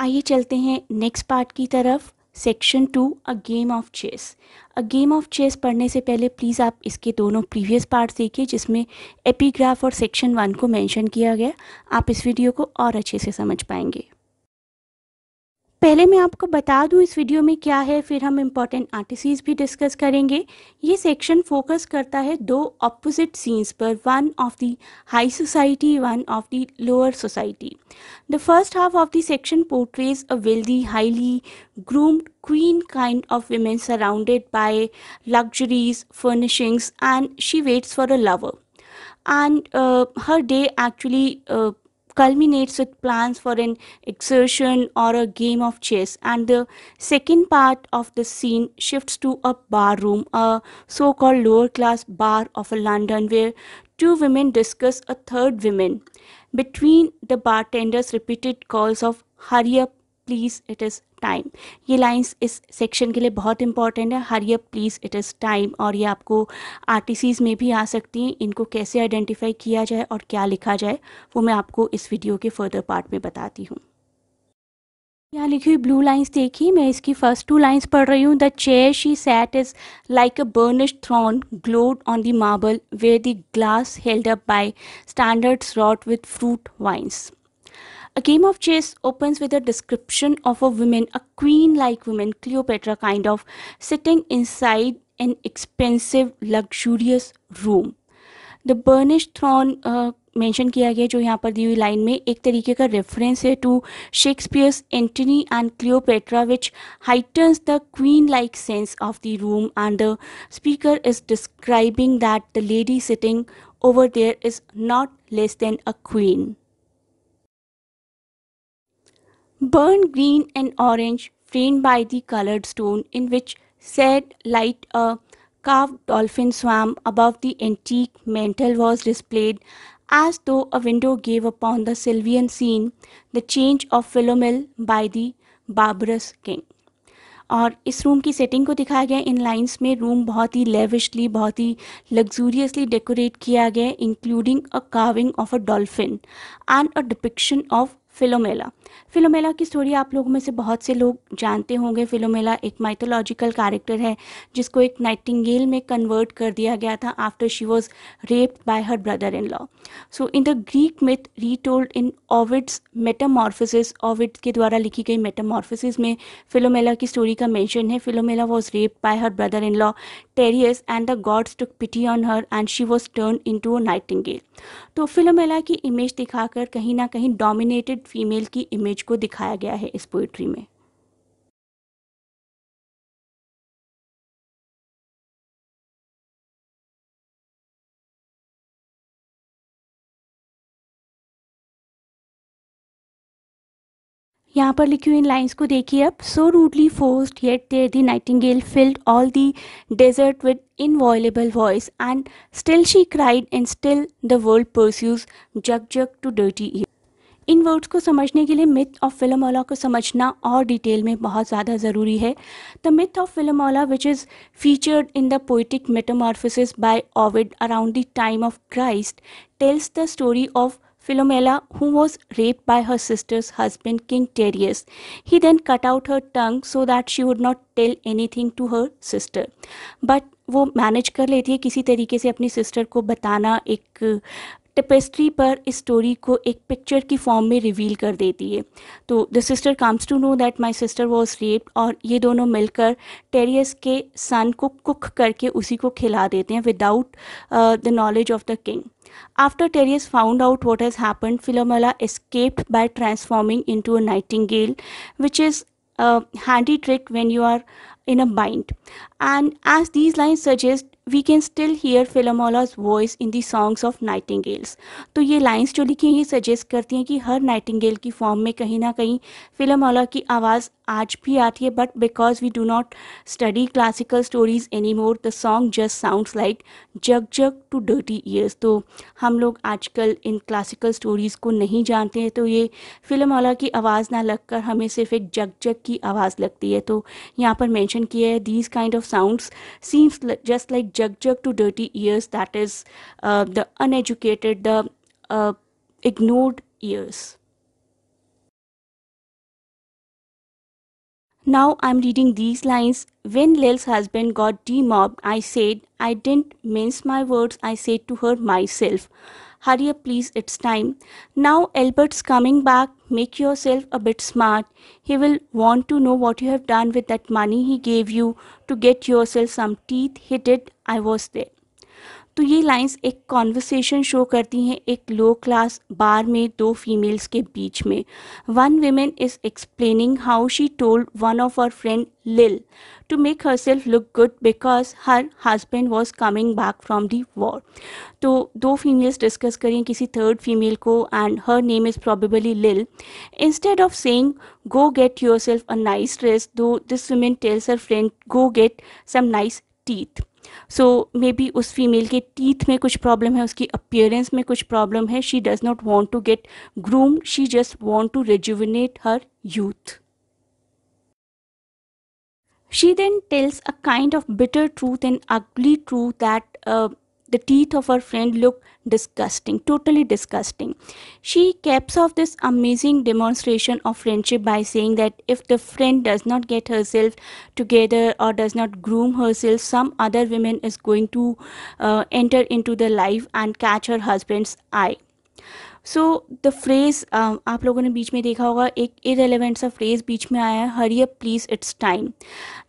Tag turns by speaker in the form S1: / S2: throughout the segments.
S1: आइए चलते हैं नेक्स्ट पार्ट की तरफ section two a game of chess a game of chess पढ़ने से पहले प्लीज़ आप इसके दोनों प्रीवियस पार्ट देखिए जिसमें एपीग्राफ और सेक्शन वन को मेंशन किया गया आप इस वीडियो को और अच्छे से समझ पाएंगे पहले मैं आपको बता दूं इस वीडियो में क्या है फिर हम इम्पॉर्टेंट आर्टिसीज भी डिस्कस करेंगे ये सेक्शन फोकस करता है दो ऑपोजिट सीन्स पर one of the high society one of the lower society the first half of the section portrays a wealthy highly groomed queen kind of women surrounded by luxuries furnishings and she waits for a lover and her day actually culminates with plans for an exertion or a game of chess. And the second part of the scene shifts to a bar room, a so called lower class bar of London, where two women discuss a third woman. Between the bartender's repeated calls of hurry up please it is time ये lines इस section के लिए बहुत important है hurry up please it is time और ये आपको are में भी आ सकती हैं इनको कैसे आइडेंटिफाई किया जाए और क्या लिखा जाए वो मैं आपको इस वीडियो के फर्दर पार्ट में बताती हूँ यहाँ लिखी हुई ब्लू लाइंस देखी मैं इसकी फर्स्ट टू लाइंस पढ़ रही हूँ the chair she sat is like a burnished throne glowed on the marble where the glass held up by standards wrought with fruited vines A game of chess opens with a description of a woman, a queen like woman, Cleopatra, kind of sitting inside an expensive, luxurious room. The burnished throne. Uh, mention किया गया जो the line, दी हुई line में एक तरीके का reference है to Shakespeare's Antony and Cleopatra which heightens the queen like sense of the room and the speaker is describing that the lady sitting over there is burnt green and orange framed by the colored stone in which said light a carved dolphin swam above the antique mantel was displayed as though a window gave upon the Sylvian scene, the change of Philomel by the barbarous king. और इस room की setting को दिखाया गया इन lines में room बहुत ही lavishly बहुत ही लग्जूरियसली decorate किया गया including a carving of a dolphin and a depiction of Philomela Philomela की स्टोरी आप लोगों में से बहुत से लोग जानते होंगे फिलोमेला एक माइथोलॉजिकल कैरेक्टर है जिसको एक नाइटिंगेल में कन्वर्ट कर दिया गया था after she was raped by her brother in law so in the Greek myth retold in Ovid's Metamorphoses Ovid के द्वारा लिखी गई मेटामॉर्फिस में फिलोमेला की स्टोरी का मेंशन है Philomela was raped by her brother in law Tereus and the gods took pity on her and she was turn into nightingale तो Philomela की इमेज दिखाकर कहीं ना कहीं डोमिनेटेड फीमेल की इमेज को दिखाया गया है इस पोइट्री में यहाँ पर लिखी हुई इन लाइन्स को देखिए अब so rudely forced yet there the nightingale filled all the desert with inviolable voice and still she cried and still the world pursues jug jug to dirty ear इन वर्ड्स को समझने के लिए मिथ ऑफ फिल्मोला को समझना और detail में बहुत ज़्यादा ज़रूरी है the myth of Philomela which is featured in the poetic Metamorphoses by Ovid around the time of Christ tells the story of Philomela, who was raped by her sister's husband, King Tereus. He then cut out her tongue so that she would not tell anything to her sister. But वो manage कर लेती है किसी तरीके से अपनी sister को बताना एक टेपेस्ट्री पर इस स्टोरी को एक पिक्चर की फॉर्म में रिवील कर देती है तो the sister comes to know that my sister was raped और ये दोनों मिलकर टेरियस के सन को कुक करके उसी को खिला देते हैं without the knowledge of the king After Terius found out what has happened, Philomela escaped by transforming into a nightingale, which is a handy trick when you are in a bind. And as these lines suggest, we can still hear Philomela's voice in the songs of nightingales तो ये lines जो लिखी हैं ये suggest करती हैं कि हर Nightingale की फॉर्म में कहीं ना कहीं फिलोमोला की आवाज़ आज भी आती है but because we do not study classical stories any more the song just sounds like jug jug to dirty ears तो हम लोग आजकल इन क्लासिकल स्टोरीज़ को नहीं जानते हैं तो ये फिल्म वाला की आवाज़ ना लगकर हमें सिर्फ एक जग जग की आवाज़ लगती है तो यहाँ पर मैंशन किया है these kind of sounds seems just like jug jug to dirty ears that is the uneducated the ignored ears Now I'm reading these lines. When Lel's husband got demobbed, I said, I didn't mince my words, I said to her myself. Hurry up, please, it's time. Now Albert's coming back, make yourself a bit smart. He will want to know what you have done with that money he gave you to get yourself some teeth. He did, I was there. तो ये lines एक conversation show करती हैं एक लो class बार में दो females के बीच में one woman is explaining how she told one of our friend Lil to make herself look good because her husband was coming back from the war तो दो फीमेल्स डिस्कस करें किसी third female को and her name is probably Lil instead of saying go get yourself a nice dress though this woman tells her friend go get some nice teeth so may be उस female के teeth में कुछ problem है उसकी appearance में कुछ problem है she does not want to get groom she just want to rejuvenate her youth she then tells a kind of bitter truth and ugly truth that The teeth of her friend look disgusting, totally disgusting. She caps off this amazing demonstration of friendship by saying that if the friend does not get herself together or does not groom herself, some other woman is going to uh, enter into the life and catch her husband's eye. So the phrase आप लोगों ने बीच में देखा होगा एक irrelevant सा phrase बीच में आया है hurry please it's time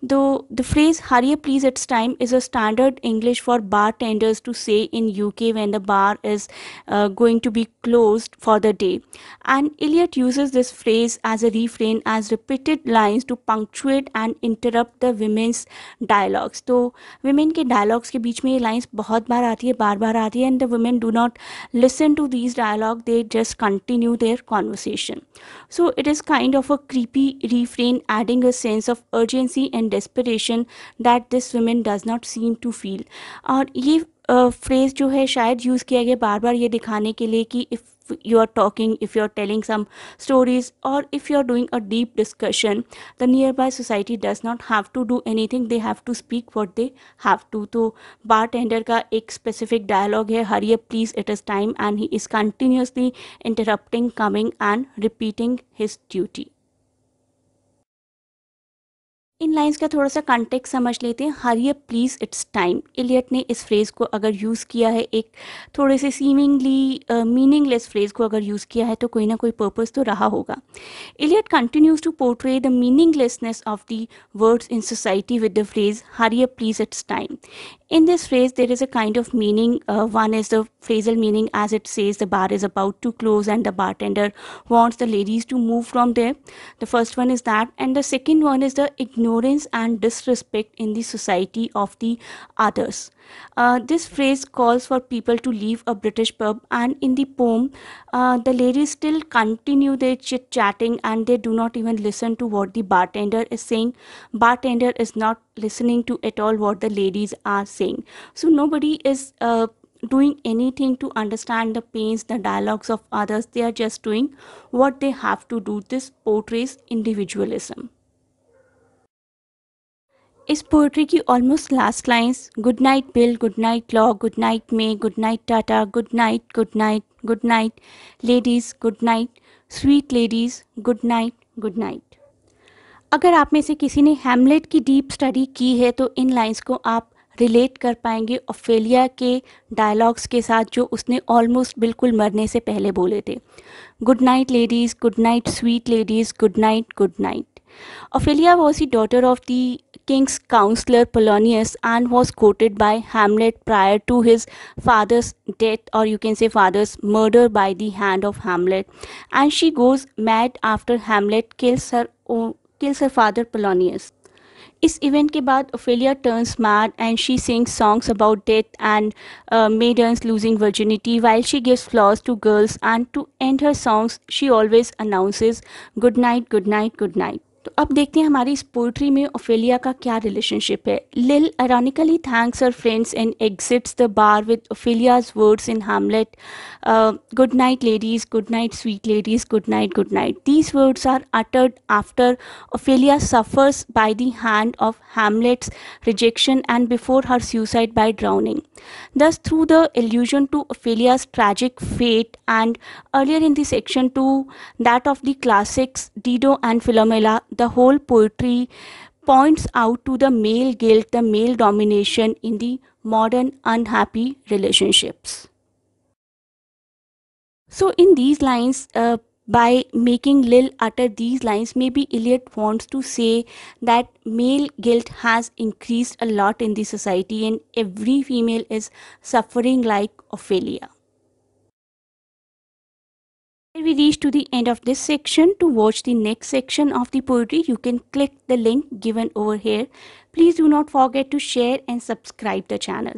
S1: though the phrase hurry please it's time is a standard English for bartenders to say in U K when the bar is going to be close for the day and Eliot uses this phrase as a refrain as repeated lines to punctuate and interrupt the women's dialogues तो women के dialogues के बीच में ये lines बहुत बार आती है बार बार आती है and the women do not listen to these dialogue they just continue their conversation. So it is kind of a creepy refrain, adding a sense of urgency and desperation that this woman does not seem to feel. Or ये phrase जो है शायद use किया गया बार बार ये दिखाने के लिए कि if you are talking if you are telling some stories or if you are doing a deep discussion the nearby society does not have to do anything they have to speak what they have to So, bartender का एक specific dialogue है hurry up please it is time and he is continuously interrupting coming and repeating his duty इन lines का थोड़ा सा context समझ लेते हैं hurry hurry please it's time Eliot ने इस फ्रेज को अगर यूज किया है एक थोड़े से सीमिंगली मीनिंगलेस फ्रेज को अगर यूज किया है तो कोई ना कोई पर्पस तो रहा होगा Eliot continues to portray the meaninglessness of the words in society with the phrase hurry hurry please it's time in this phrase there is a kind of meaning one is the phrasal meaning as it says the bar is about to close and the bartender wants the ladies to move from there the first one is that and the second one is the ignore ignorance and disrespect in the society of the others. Uh, this phrase calls for people to leave a British pub, and in the poem, uh, the ladies still continue their chit chatting and they do not even listen to what the bartender is saying. Bartender is not listening to at all what the ladies are saying. So nobody is. Uh, doing anything to understand the pains, the dialogues of others. They are just doing what they have to do. This portrays individualism. इस poetry की almost last lines good night Bill good night Lou good night May good night ta ta good night good night good night ladies good night sweet ladies good night good night अगर आप में से किसी ने हेमलेट की deep study की है तो इन लाइंस को आप रिलेट कर पाएंगे ऑफेलिया के डायलॉग्स के साथ जो उसने ऑलमोस्ट बिल्कुल मरने से पहले बोले थे good night ladies good night sweet ladies good night good night Ophelia was the daughter of the king's counselor Polonius and was courted by Hamlet prior to his father's death, or you can say father's murder by the hand of Hamlet. And she goes mad after Hamlet kills her oh, kills her father Polonius. इस event के बाद Ophelia turns mad and she sings songs about death and losing losing virginity while she gives flowers to girls and to end her songs she always "Good good night good night good night तो अब देखते हैं हमारी इस poetry में Ophelia का क्या relationship है लिल अरानिकली थैंक्स और friends and exits the bar with Ophelia's words in Hamlet good night ladies good night sweet ladies good night good night these words are uttered after Ophelia suffers by the hand of Hamlet's rejection and before her suicide by drowning thus through the allusion to Ophelia's tragic fate and earlier in the section to that of the classics Dido and Philomela the whole poetry points out to the male guilt, the male domination in the modern unhappy relationships. So, in these lines, uh, by making Lil utter these lines, maybe Eliot wants to say that male guilt has increased a lot in the society, and every female is suffering like Ophelia. After we reach to the end of this section, to watch the next section of the poetry, you can click the link given over here. Please do not forget to share and subscribe the channel.